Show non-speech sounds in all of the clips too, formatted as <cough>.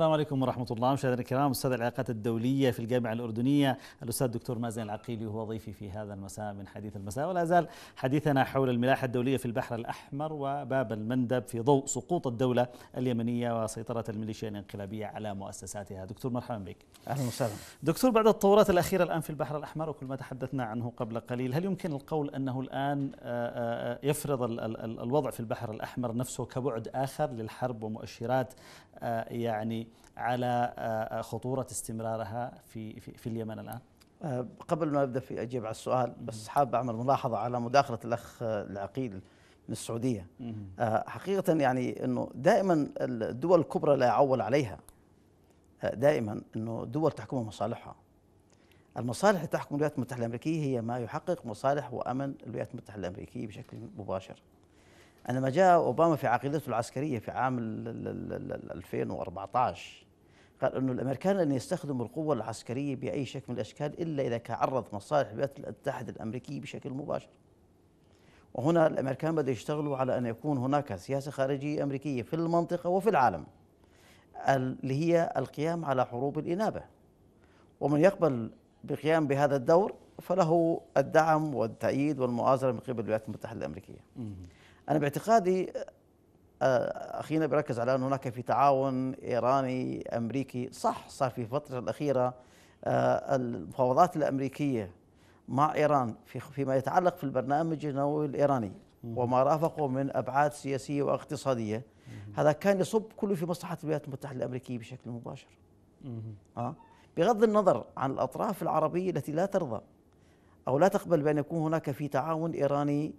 السلام عليكم ورحمة الله مشاهدينا الكرام أستاذ العلاقات الدولية في الجامعة الأردنية الأستاذ الدكتور مازن العقيلي هو ضيفي في هذا المساء من حديث المساء ولا زال حديثنا حول الملاحة الدولية في البحر الأحمر وباب المندب في ضوء سقوط الدولة اليمنية وسيطرة الميليشيا الانقلابية على مؤسساتها دكتور مرحبا بك أهلا وسهلا دكتور بعد التطورات الأخيرة الآن في البحر الأحمر وكل ما تحدثنا عنه قبل قليل هل يمكن القول أنه الآن آه، آه، يفرض الوضع في البحر الأحمر نفسه كبعد آخر للحرب ومؤشرات آه، يعني على آه، آه، خطورة استمرارها في, في, في اليمن الآن قبل ما أبدأ في أجيب على السؤال بس حاب أعمل ملاحظة على مداخلة الأخ العقيل من السعودية حقيقة يعني أنه دائما الدول الكبرى لا يعول عليها دائما أنه دول تحكمها مصالحها المصالح اللي تحكم الولايات المتحدة الأمريكية هي ما يحقق مصالح وأمن الولايات المتحدة الأمريكية بشكل مباشر عندما جاء اوباما في عقيدته العسكريه في عام 2014 قال انه الامريكان لن يستخدموا القوه العسكريه باي شكل من الاشكال الا اذا تعرض مصالح الولايات المتحده الامريكيه بشكل مباشر. وهنا الامريكان بدأوا يشتغلوا على ان يكون هناك سياسه خارجيه امريكيه في المنطقه وفي العالم اللي هي القيام على حروب الانابه. ومن يقبل بقيام بهذا الدور فله الدعم والتأييد والمؤازرة من قبل الولايات المتحدة الأمريكية أنا باعتقادي آه، أخينا بيركز على أن هناك في تعاون إيراني أمريكي صح صار في الفترة الأخيرة آه، المفاوضات الأمريكية مع إيران فيما يتعلق في البرنامج النووي الإيراني وما رافقه من أبعاد سياسية واقتصادية هذا كان يصب كله في مصلحة الولايات المتحدة الأمريكية بشكل مباشر آه، بغض النظر عن الأطراف العربية التي لا ترضى أو لا تقبل بأن يكون هناك في تعاون إيراني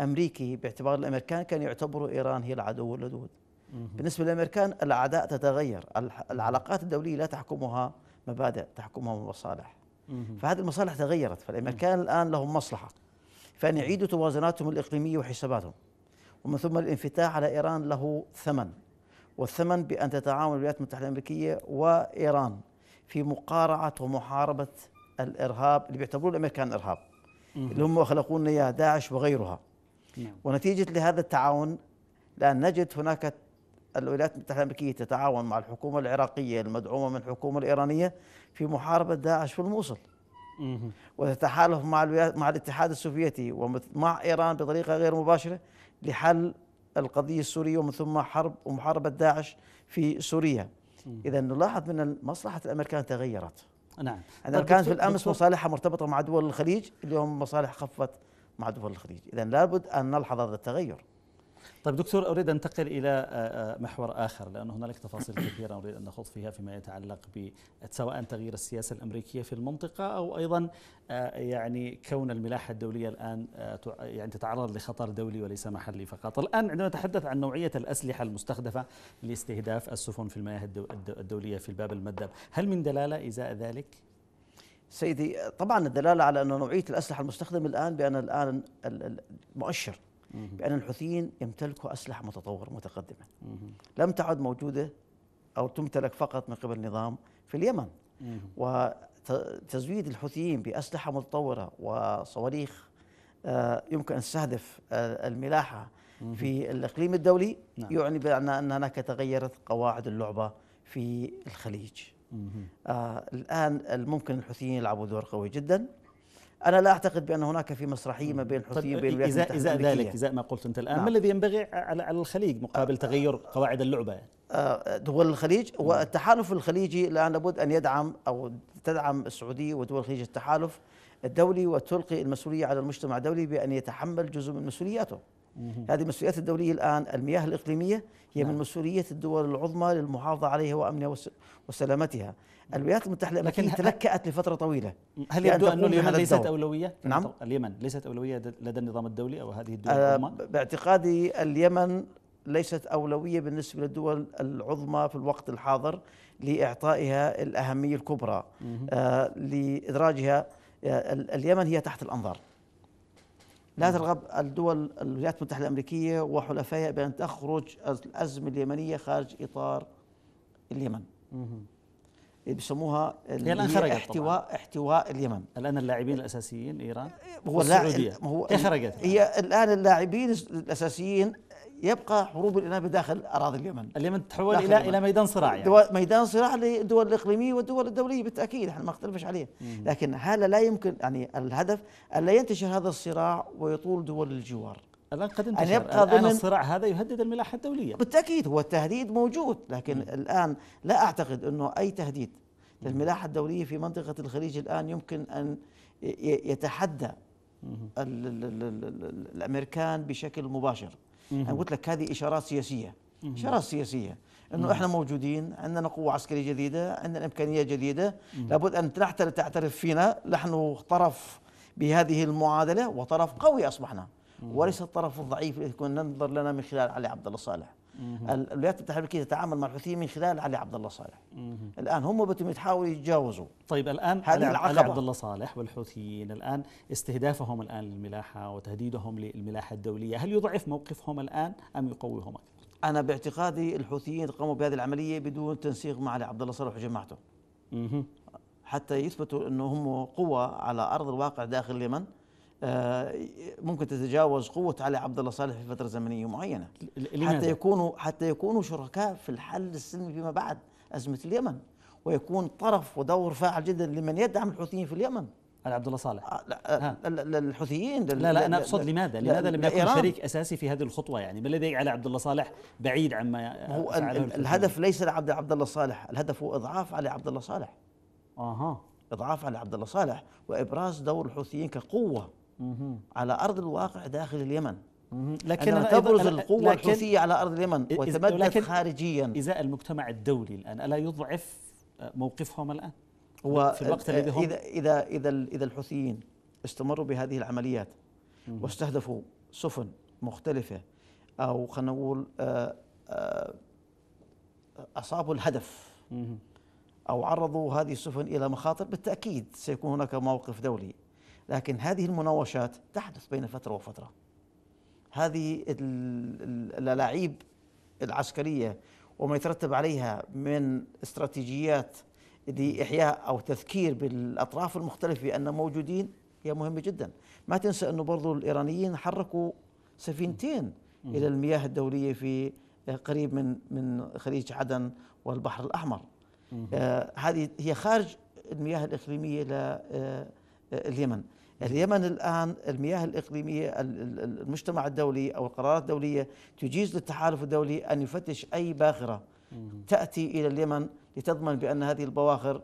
أمريكي باعتبار الأمريكان كانوا يعتبروا إيران هي العدو اللدود بالنسبة للأمريكان الأعداء تتغير العلاقات الدولية لا تحكمها مبادئ تحكمها مصالح فهذه المصالح تغيرت فالأمريكان الآن لهم مصلحة فأن يعيدوا توازناتهم الإقليمية وحساباتهم ومن ثم الانفتاح على إيران له ثمن والثمن بأن تتعاون الولايات المتحدة الأمريكية وإيران في مقارعة ومحاربة الارهاب اللي بيعتبروه الامريكان ارهاب اللي هم خلقوا لنا اياه داعش وغيرها نعم. ونتيجه لهذا التعاون الان نجد هناك الولايات المتحده الامريكيه تتعاون مع الحكومه العراقيه المدعومه من الحكومه الايرانيه في محاربه داعش في الموصل وتتحالف مع مع الاتحاد السوفيتي ومع ايران بطريقه غير مباشره لحل القضيه السوريه ومن ثم حرب ومحاربه داعش في سوريا اذا نلاحظ من مصلحه الامريكان تغيرت نعم اذا كانت في الامس مصالحها مرتبطه مع دول الخليج اليوم مصالح خفت مع دول الخليج اذا لابد ان نلحظ هذا التغير طيب دكتور أريد أن أنتقل إلى آه، آه، محور آخر لأن هنالك تفاصيل كثيرة أريد أن نخوض فيها فيما يتعلق ب سواء تغيير السياسة الأمريكية في المنطقة أو أيضا آه، يعني كون الملاحة الدولية الآن يعني تتعرض لخطر دولي وليس محلي فقط الآن عندما نتحدث عن نوعية الأسلحة المستخدمة لاستهداف السفن في المياه الدولية في الباب المدب، هل من دلالة إزاء ذلك؟ سيدي طبعا الدلاله على ان نوعيه الاسلحه المستخدمه الان بان الان المؤشر بأن الحوثيين يمتلكوا أسلحة متطورة متقدمة لم تعد موجودة أو تمتلك فقط من قبل النظام في اليمن وتزويد الحوثيين بأسلحة متطورة وصواريخ آه، يمكن أن تستهدف آه، الملاحة في الإقليم الدولي نعم. يعني بأن أن هناك تغيرت قواعد اللعبة في الخليج آه الآن ممكن الحوثيين يلعبوا دور قوي جدا انا لا اعتقد بان هناك في مسرحيه ما بين الحوثيين طيب، وبين الولايات الامريكيه اذا ذلك اذا ما قلت انت الان نعم. ما الذي ينبغي على الخليج مقابل آه, آه، تغير قواعد اللعبه يعني؟ دول الخليج نعم. والتحالف الخليجي الان لابد ان يدعم او تدعم السعوديه ودول الخليج التحالف الدولي وتلقي المسؤولية على المجتمع الدولي بأن يتحمل جزء من مسؤولياته هذه المسؤوليات الدولية الآن المياه الإقليمية هي من نعم. مسؤولية الدول العظمى للمحافظة عليها وأمنها وسلامتها الولايات المتحدة الأمريكية تلكأت لفترة طويلة هل يبدو أن اليمن نعم. ليست أولوية؟ نعم اليمن ليست أولوية لدى النظام الدولي أو هذه الدول آه، العظمى؟ باعتقادي اليمن ليست أولوية بالنسبة للدول العظمى في الوقت الحاضر لإعطائها الأهمية الكبرى آه لإدراجها اليمن هي تحت الأنظار لا ترغب الدول الولايات المتحدة الأمريكية وحلفائها بأن تخرج الأزمة اليمنية خارج إطار اليمن اللي بيسموها الان خرجت احتواء طبعاً. احتواء اليمن الان اللاعبين الاساسيين ايران هو السعوديه هو خرجت هي الان اللاعبين الاساسيين يبقى حروب الإنابة داخل أراضي اليمن اليمن تتحول إلى إلى ميدان صراع يعني دو... ميدان صراع للدول الإقليمية والدول الدولية بالتأكيد احنا ما اختلفش عليه مم. لكن هذا لا يمكن يعني الهدف ألا ينتشر هذا الصراع ويطول دول الجوار الآن قد انتشر أن يبقى الآن ضمن الصراع هذا يهدد الملاحة الدولية بالتأكيد هو التهديد موجود لكن مم. الآن لا أعتقد أنه أي تهديد للملاحة الدولية في منطقة الخليج الآن يمكن أن يتحدى الامريكان بشكل مباشر انا قلت لك هذه اشارات سياسيه اشارات سياسيه انه احنا موجودين عندنا قوه عسكريه جديده عندنا امكانيه جديده لابد ان تعترف فينا نحن طرف بهذه المعادله وطرف قوي اصبحنا وليس الطرف الضعيف الذي كنا ننظر لنا من خلال علي عبد الله صالح الولايات المتحده الامريكيه تتعامل مع الحوثيين من خلال علي عبد الله صالح الان هم بدهم يتحاولوا يتجاوزوا طيب الان العقبه علي عبد الله صالح والحوثيين الان استهدافهم الان للملاحه وتهديدهم للملاحه الدوليه هل يضعف موقفهم الان ام يقويهم اكثر؟ انا باعتقادي الحوثيين قاموا بهذه العمليه بدون تنسيق مع علي عبد الله صالح وجماعته حتى يثبتوا انه هم قوه على ارض الواقع داخل اليمن آه، ممكن تتجاوز قوة علي عبد الله صالح في فترة زمنية معينة حتى يكونوا حتى يكونوا شركاء في الحل السلمي فيما بعد أزمة اليمن ويكون طرف ودور فاعل جدا لمن يدعم الحوثيين في اليمن على عبد الله صالح آه، لا الحوثيين لا لا انا اقصد لماذا؟ لماذا لم يكن شريك اساسي في هذه الخطوه يعني؟ ما الذي علي عبد الله صالح بعيد عما هو الهدف ليس لعبد عبد الله صالح، الهدف هو اضعاف علي عبد الله صالح اها اضعاف علي عبد الله صالح وابراز دور الحوثيين كقوه على أرض الواقع داخل اليمن لكن أنا تبرز القوة الحوثية على أرض اليمن وتمدد خارجيا إزاء المجتمع الدولي الآن ألا يضعف موقفهم الآن هو في الوقت الذي هم إذا, إذا, إذا, إذا الحوثيين استمروا بهذه العمليات واستهدفوا سفن مختلفة أو خلينا نقول آه، آه، أصابوا الهدف أو عرضوا هذه السفن إلى مخاطر بالتأكيد سيكون هناك موقف دولي لكن هذه المناوشات تحدث بين فترة وفترة هذه الألاعيب العسكرية وما يترتب عليها من استراتيجيات لإحياء أو تذكير بالأطراف المختلفة بأن موجودين هي مهمة جدا ما تنسى أنه برضو الإيرانيين حركوا سفينتين إلى المياه الدولية في قريب من من خليج عدن والبحر الأحمر آه هذه هي خارج المياه الإقليمية آه، اليمن اليمن الآن المياه الإقليمية المجتمع الدولي أو القرارات الدولية تجيز للتحالف الدولي أن يفتش أي باخرة تأتي إلى اليمن لتضمن بأن هذه البواخر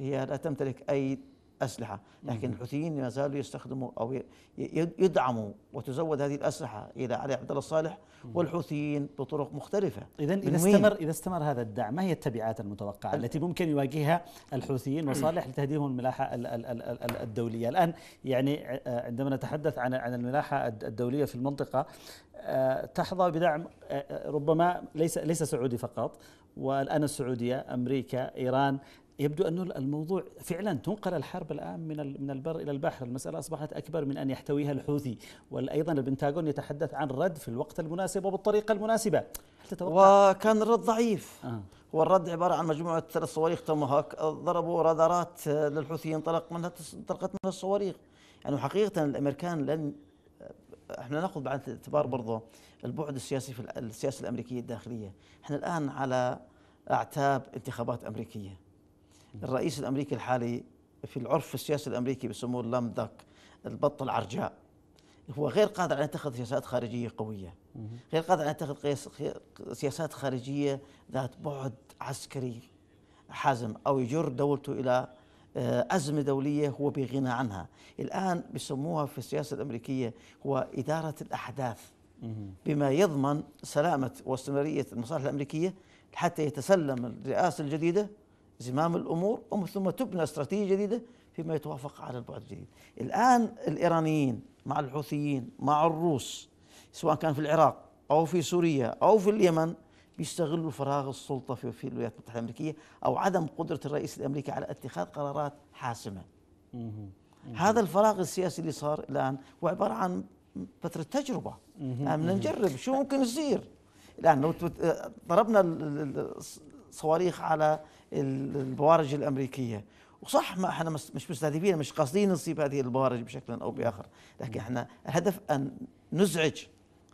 هي لا تمتلك أي أسلحة لكن الحوثيين ما زالوا يستخدموا أو يدعموا وتزود هذه الأسلحة إلى علي عبد الله الصالح والحوثيين بطرق مختلفة إذا إذا استمر إذا استمر هذا الدعم ما هي التبعات المتوقعة التي ممكن يواجهها الحوثيين وصالح <clears throat> لتهديهم الملاحة الدولية الآن يعني آه، عندما نتحدث عن عن الملاحة الدولية في المنطقة آه، تحظى بدعم آه، ربما ليس ليس سعودي فقط والان السعوديه امريكا ايران يبدو أن الموضوع فعلا تنقل الحرب الآن من من البر إلى البحر المسألة أصبحت أكبر من أن يحتويها الحوثي وأيضا البنتاغون يتحدث عن رد في الوقت المناسب وبالطريقة المناسبة هل تتوقع؟ وكان الرد ضعيف آه. والرد عبارة عن مجموعة ثلاث صواريخ تومهاك ضربوا رادارات آه، للحوثي انطلق منها انطلقت منها الصواريخ يعني حقيقة الأمريكان لن آه، احنا ناخذ بعين الاعتبار برضه البعد السياسي في السياسه الامريكيه الداخليه، احنا الان على اعتاب انتخابات امريكيه. الرئيس الامريكي الحالي في العرف السياسي الامريكي بيسموه داك البط العرجاء هو غير قادر على يتخذ سياسات خارجيه قويه غير قادر على يتخذ سياسات خارجيه ذات بعد عسكري حازم او يجر دولته الى آه، أزمة دولية هو بغنى عنها الآن بسموها في السياسة الأمريكية هو إدارة الأحداث بما يضمن سلامة واستمرارية المصالح الأمريكية حتى يتسلم الرئاسة الجديدة زمام الامور ومن ثم تبنى استراتيجيه جديده فيما يتوافق على البعد الجديد. الان الايرانيين مع الحوثيين مع الروس سواء كان في العراق او في سوريا او في اليمن بيستغلوا فراغ السلطه في, في الولايات المتحده الامريكيه او عدم قدره الرئيس الامريكي على اتخاذ قرارات حاسمه. هذا الفراغ السياسي اللي صار الان هو عباره عن فتره تجربه بدنا نجرب شو ممكن يصير الان لو آه، ضربنا صواريخ على البوارج الامريكيه وصح ما احنا مش مستهدفين مش قاصدين نصيب هذه البوارج بشكل او باخر لكن احنا الهدف ان نزعج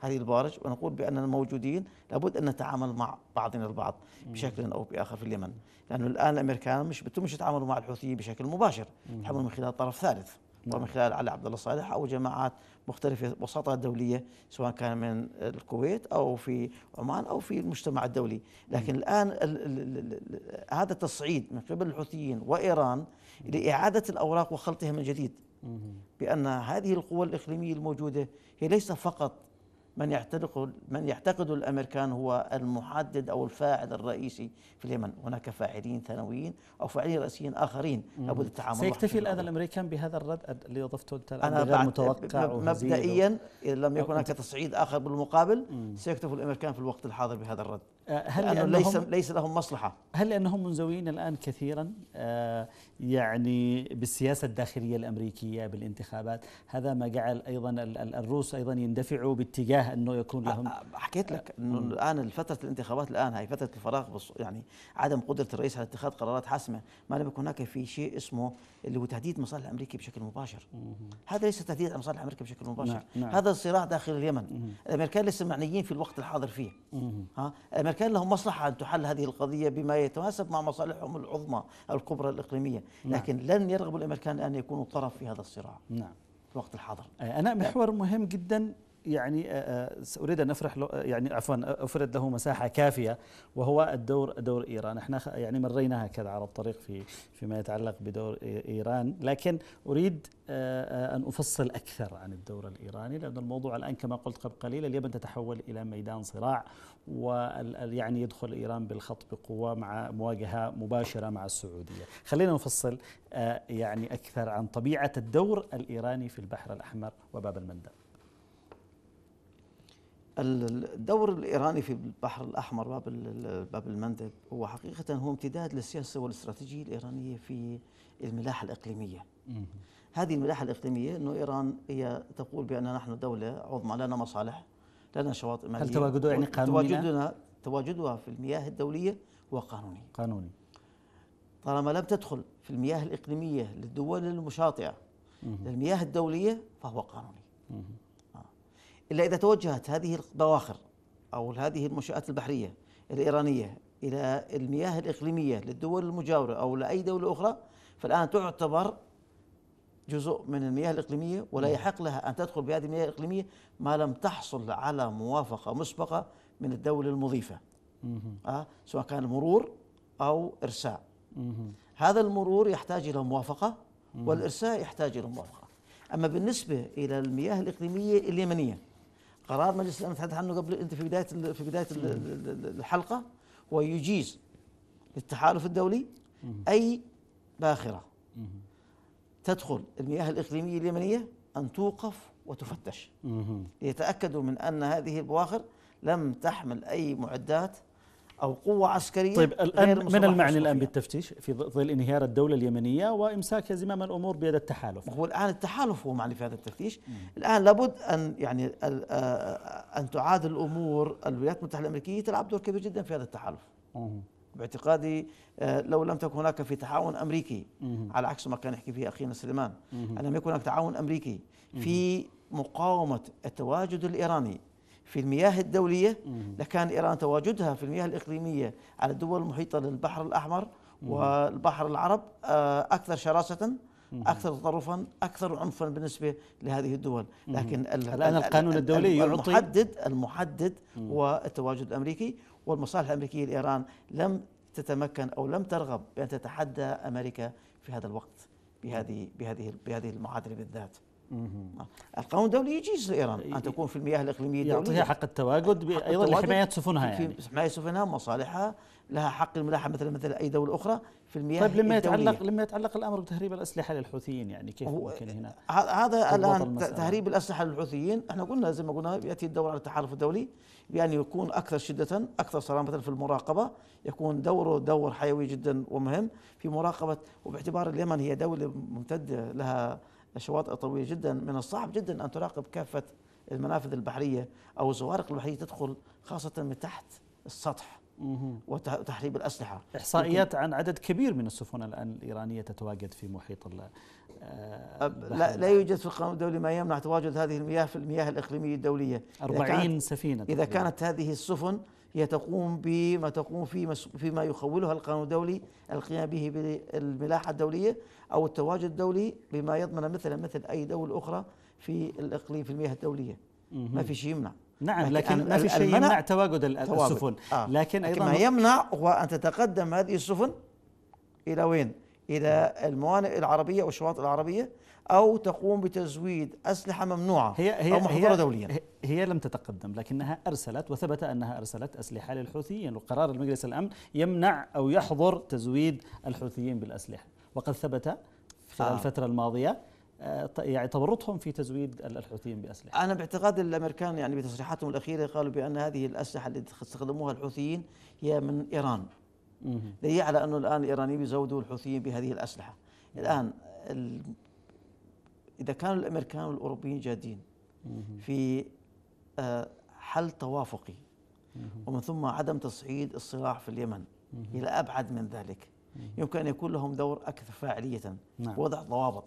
هذه البوارج ونقول باننا موجودين لابد ان نتعامل مع بعضنا البعض بشكل او باخر في اليمن لانه الان الامريكان مش بتمش يتعاملوا مع الحوثيين بشكل مباشر يتعاملوا من خلال طرف ثالث ومن نعم. خلال علي عبد الله صالح او جماعات مختلفه وساطه دوليه سواء كان من الكويت او في عمان او في المجتمع الدولي، نعم. لكن الان هذا التصعيد من قبل الحوثيين وايران نعم. لاعاده الاوراق وخلطها من جديد. بان هذه القوى الاقليميه الموجوده هي ليس فقط من يعتقد من يعتقد الامريكان هو المحدد او الفاعل الرئيسي في اليمن، هناك فاعلين ثانويين او فاعلين رئيسيين اخرين لابد التعامل سيكتفي الان الامريكان بهذا الرد اللي اضفته انت الان أنا غير متوقع مبدئيا اذا لم يكن هناك تصعيد اخر بالمقابل سيكتفي الامريكان في الوقت الحاضر بهذا الرد. آه، هل لأنه ليس ليس لهم مصلحه هل لانهم منزوين الان كثيرا آه، يعني بالسياسه الداخليه الامريكيه بالانتخابات هذا ما جعل ايضا الروس ايضا يندفعوا باتجاه انه يكون لهم حكيت لك آه، انه الان فتره الانتخابات الان هي فتره الفراغ يعني عدم قدره الرئيس على اتخاذ قرارات حاسمه ما لم يكن هناك في شيء اسمه اللي هو تهديد مصالح الامريكي بشكل مباشر هذا ليس تهديد على مصالح امريكا بشكل مباشر نعم. نعم. هذا صراع داخل اليمن الامريكان ليسوا معنيين في الوقت الحاضر فيه ها كان لهم مصلحة أن تحل هذه القضية بما يتناسب مع مصالحهم العظمى الكبرى الإقليمية نعم. لكن لن يرغب الأمريكان أن يكونوا طرف في هذا الصراع نعم. في الوقت الحاضر أنا محور مهم جدا يعني آه، آه، اريد ان افرح له آه، يعني عفوا افرد له مساحه كافيه وهو الدور دور ايران، احنا يعني مرينا هكذا على الطريق في فيما يتعلق بدور ايران، لكن اريد ان افصل اكثر عن الدور الايراني لان الموضوع الان كما قلت قبل قليل اليمن تتحول الى ميدان صراع ويعني يدخل ايران بالخط بقوه مع مواجهه مباشره مع السعوديه، خلينا نفصل يعني اكثر عن طبيعه الدور الايراني في البحر الاحمر وباب المندب. الدور الايراني في البحر الاحمر باب باب المندب هو حقيقه هو امتداد للسياسه والاستراتيجيه الايرانيه في الملاحه الاقليميه. هذه الملاحه الاقليميه انه ايران هي تقول بان نحن دوله عظمى لنا مصالح لنا شواطئ ماليه هل تواجدها يعني قانوني؟ تواجدنا تواجدها في المياه الدوليه هو قانوني. قانوني. طالما لم تدخل في المياه الاقليميه للدول المشاطئه للمياه الدوليه فهو قانوني. إلا إذا توجهت هذه البواخر أو هذه المنشآت البحرية الإيرانية إلى المياه الإقليمية للدول المجاورة أو لأي دولة أخرى فالآن تعتبر جزء من المياه الإقليمية ولا نعم. يحق لها أن تدخل بهذه المياه الإقليمية ما لم تحصل على موافقة مسبقة من الدولة المضيفة آه سواء كان مرور أو إرساء هذا المرور يحتاج إلى موافقة والإرساء يحتاج إلى موافقة أما بالنسبة إلى المياه الإقليمية اليمنية قرار مجلس الامن تحدث عنه قبل انت في بدايه في بدايه الحلقه هو يجيز للتحالف الدولي اي باخره تدخل المياه الاقليميه اليمنيه ان توقف وتفتش ليتاكدوا من ان هذه البواخر لم تحمل اي معدات أو قوة عسكريه طيب الآن من المعني الآن بالتفتيش في ظل انهيار الدولة اليمنية وإمساك زمام الأمور بيد التحالف هو الآن التحالف هو معني في هذا التفتيش مم. الآن لابد أن يعني أن تعاد الأمور الولايات المتحدة الأمريكية تلعب دور كبير جدا في هذا التحالف مم. باعتقادي لو لم تكن هناك في تعاون امريكي مم. على عكس ما كان يحكي فيه اخينا سليمان ان لم يكن هناك تعاون امريكي في مقاومه التواجد الايراني في المياه الدولية لكان إيران تواجدها في المياه الإقليمية على الدول المحيطة للبحر الأحمر والبحر العرب آه، أكثر شراسة اكثر تطرفا اكثر عنفا بالنسبه لهذه الدول لكن الان القانون الدولي يعطي المحدد المحدد هو التواجد الامريكي والمصالح الامريكيه لايران لم تتمكن او لم ترغب بان تتحدى امريكا في هذا الوقت بهذه بهذه بهذه المعادله بالذات القانون الدولي يجيز لايران ان تكون في المياه الاقليميه الدوليه يعطيها حق التواجد ايضا لحمايه سفنها يعني في حمايه سفنها ومصالحها لها حق الملاحه مثلا مثل اي دوله اخرى في المياه طيب لما الدولية. يتعلق لما يتعلق الامر بتهريب الاسلحه للحوثيين يعني كيف ممكن هنا هذا الان تهريب الاسلحه للحوثيين احنا قلنا زي ما قلنا ياتي الدور على التحالف الدولي بان يكون اكثر شده اكثر صرامه في المراقبه يكون دوره دور حيوي جدا ومهم في مراقبه وباعتبار اليمن هي دوله ممتده لها شواطئ طويله جدا من الصعب جدا ان تراقب كافه المنافذ البحريه او الزوارق البحريه تدخل خاصه من تحت السطح وتحريب الاسلحه احصائيات عن عدد كبير من السفن الان الايرانيه تتواجد في محيط الله آه، لا لا يوجد في القانون الدولي ما يمنع تواجد هذه المياه في المياه الاقليميه الدوليه 40 سفينه اذا كانت هذه السفن هي تقوم بما تقوم فيه فيما يخولها القانون الدولي القيام به بالملاحة الدولية أو التواجد الدولي بما يضمن مثلا مثل أي دولة أخرى في الإقليم في المياه الدولية ما في شيء يمنع نعم لكن ما في شيء يمنع تواجد السفن آه لكن أيضا ما يمنع هو أن تتقدم هذه السفن إلى وين؟ إلى الموانئ العربية والشواطئ العربية أو تقوم بتزويد أسلحة ممنوعة هي هي أو محظورة دوليا هي لم تتقدم لكنها أرسلت وثبت أنها أرسلت أسلحة للحوثيين وقرار المجلس الأمن يمنع أو يحظر تزويد الحوثيين بالأسلحة وقد ثبت خلال آه. الفترة الماضية آه، يعني تورطهم في تزويد الحوثيين باسلحه. انا باعتقاد الامريكان يعني بتصريحاتهم الاخيره قالوا بان هذه الاسلحه التي استخدموها الحوثيين هي من ايران دليل على انه الان الايرانيين بيزودوا الحوثيين بهذه الاسلحه الان ال... اذا كانوا الامريكان والاوروبيين جادين في آه، حل توافقي ومن ثم عدم تصعيد الصراع في اليمن الى ابعد من ذلك يمكن ان يكون لهم دور اكثر فاعليه نعم. ووضع ضوابط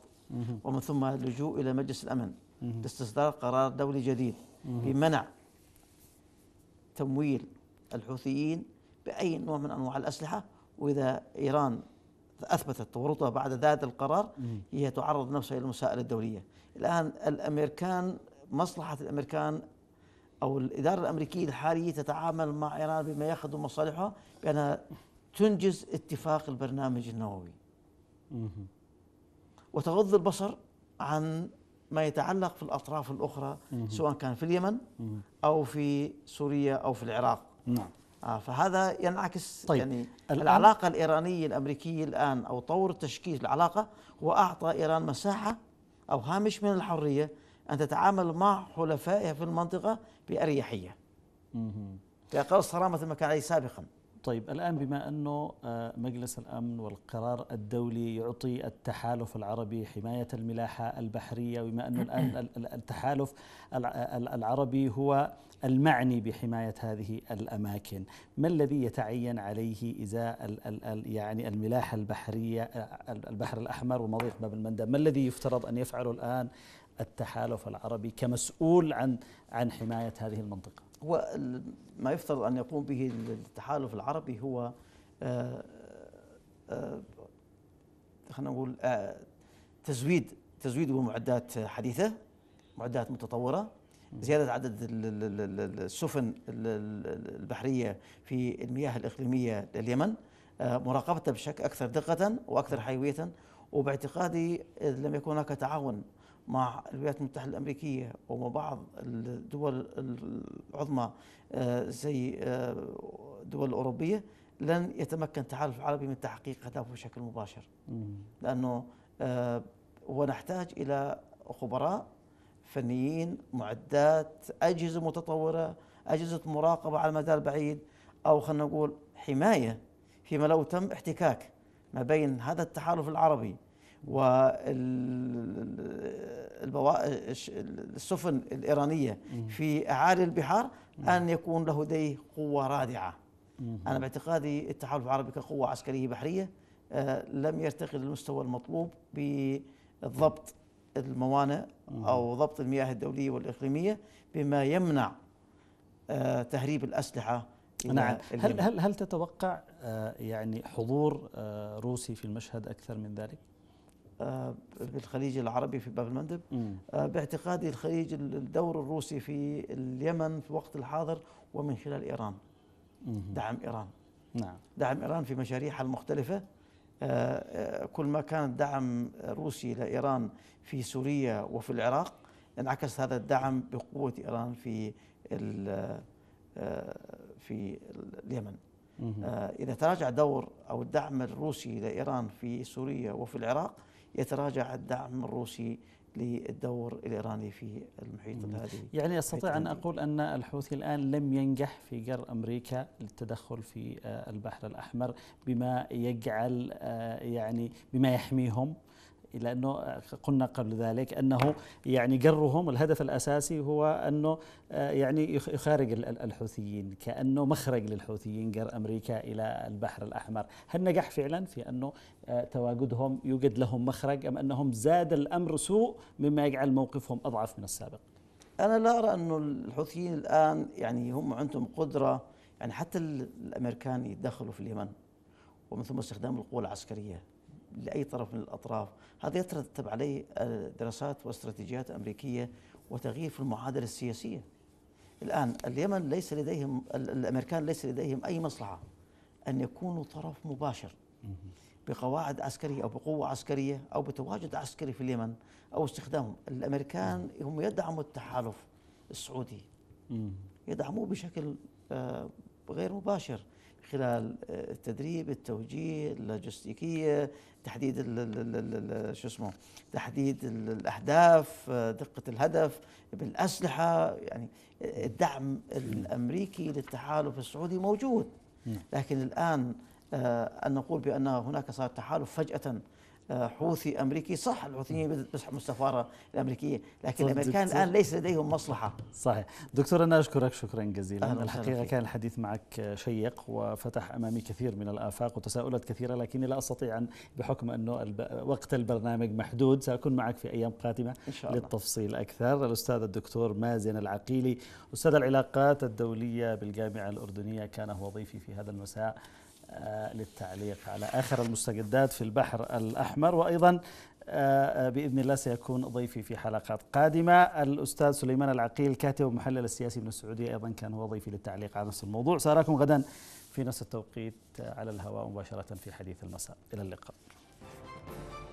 ومن ثم اللجوء الى مجلس الامن لاستصدار قرار دولي جديد بمنع تمويل الحوثيين باي نوع من انواع الاسلحه واذا ايران اثبتت تورطها بعد ذات القرار هي تعرض نفسها الى المسائل الدوليه. الان الامريكان مصلحه الامريكان او الاداره الامريكيه الحاليه تتعامل مع ايران بما يخدم مصالحها بانها تنجز اتفاق البرنامج النووي. وتغض البصر عن ما يتعلق في الاطراف الاخرى سواء كان في اليمن او في سوريا او في العراق. نعم. آه فهذا ينعكس طيب يعني العلاقة الإيرانية الأمريكية الآن أو طور تشكيل العلاقة هو أعطى إيران مساحة أو هامش من الحرية أن تتعامل مع حلفائها في المنطقة بأريحية بأقل صرامة مثل ما كان عليه سابقا طيب الآن بما أنه آه، مجلس الأمن والقرار الدولي يعطي التحالف العربي حماية الملاحة البحرية وبما أنه الآن <clears throat> التحالف العربي هو المعني بحماية هذه الأماكن ما الذي يتعين عليه إزاء الـ الـ الـ يعني الملاحة البحرية آه، البحر الأحمر ومضيق باب المندب ما الذي يفترض أن يفعله الآن التحالف العربي كمسؤول عن عن حماية هذه المنطقة هو ما يفترض أن يقوم به التحالف العربي هو آه، آه، خلينا نقول تزويد تزويد بمعدات حديثة معدات متطورة زيادة عدد السفن البحرية في المياه الإقليمية لليمن آه، مراقبتها بشكل أكثر دقة وأكثر حيوية وباعتقادي لم يكن هناك تعاون مع الولايات المتحدة الأمريكية ومع بعض الدول العظمى آه، زي آه، الدول الأوروبية لن يتمكن التحالف العربي من تحقيق أهدافه بشكل مباشر لأنه ونحتاج إلى خبراء فنيين معدات أجهزة متطورة أجهزة مراقبة على المدى البعيد أو خلينا نقول حماية فيما لو تم احتكاك ما بين هذا التحالف العربي والبوا... السفن الإيرانية في أعالي البحار أن يكون لديه قوة رادعة أنا باعتقادي التحالف العربي كقوة عسكرية بحرية آه، لم يرتقي للمستوى المطلوب بالضبط الموانئ أو ضبط المياه الدولية والإقليمية بما يمنع آه، تهريب الأسلحة نعم هل هل هل تتوقع آه، يعني حضور آه، روسي في المشهد اكثر من ذلك؟ بالخليج العربي في باب المندب باعتقادي الخليج الدور الروسي في اليمن في الوقت الحاضر ومن خلال ايران دعم ايران نعم دعم ايران في مشاريعها المختلفه آه، آه، كل ما كان الدعم روسي لإيران في سوريا وفي العراق انعكس هذا الدعم بقوة إيران في آه، في اليمن إذا تراجع دور أو الدعم الروسي لإيران في سوريا وفي العراق يتراجع الدعم الروسي للدور الإيراني في المحيط الهادي يعني أستطيع أن أقول أن الحوثي الآن لم ينجح في جر أمريكا للتدخل في آه، البحر الأحمر بما يجعل آه، يعني بما يحميهم لانه آه، قلنا قبل ذلك انه يعني جرهم الهدف الاساسي هو انه آه، يعني يخارج الحوثيين كانه مخرج للحوثيين جر امريكا الى البحر الاحمر، هل نجح فعلا في انه آه، تواجدهم يوجد لهم مخرج ام انهم زاد الامر سوء مما يجعل موقفهم اضعف من السابق؟ انا لا ارى انه الحوثيين الان يعني هم عندهم قدره يعني حتى الامريكان يتدخلوا في اليمن ومن ثم استخدام القوه العسكريه لاي طرف من الاطراف، هذا يترتب عليه دراسات واستراتيجيات امريكيه وتغيير في المعادله السياسيه. الان اليمن ليس لديهم الامريكان ليس لديهم اي مصلحه ان يكونوا طرف مباشر بقواعد عسكريه او بقوه عسكريه او بتواجد عسكري في اليمن او استخدامهم، الامريكان هم يدعموا التحالف السعودي. يدعموه بشكل آه، غير مباشر خلال آه، التدريب التوجيه اللوجستيكيه تحديد شو اسمه تحديد الاهداف آه، دقه الهدف بالاسلحه يعني آه، الدعم الامريكي للتحالف السعودي موجود لكن الان ان نقول بان هناك صار تحالف فجاه حوثي امريكي صح الحوثيين بيسحبوا السفاره الامريكيه لكن الامريكان الان ليس لديهم مصلحه صحيح دكتور انا اشكرك شكرا جزيلا الحقيقه كان الحديث معك شيق وفتح امامي كثير من الافاق وتساؤلات كثيره لكني لا استطيع ان بحكم انه وقت البرنامج محدود ساكون معك في ايام قادمه إن شاء الله. للتفصيل اكثر الاستاذ الدكتور مازن العقيلي استاذ العلاقات الدوليه بالجامعه الاردنيه كان هو ضيفي في هذا المساء آه، للتعليق على آخر المستجدات في البحر الأحمر وأيضا آه، آه، بإذن الله سيكون ضيفي في حلقات قادمة الأستاذ سليمان العقيل كاتب ومحلل السياسي من السعودية أيضا كان هو ضيفي للتعليق على نفس الموضوع سأراكم غدا في نفس التوقيت على الهواء مباشرة في حديث المساء إلى اللقاء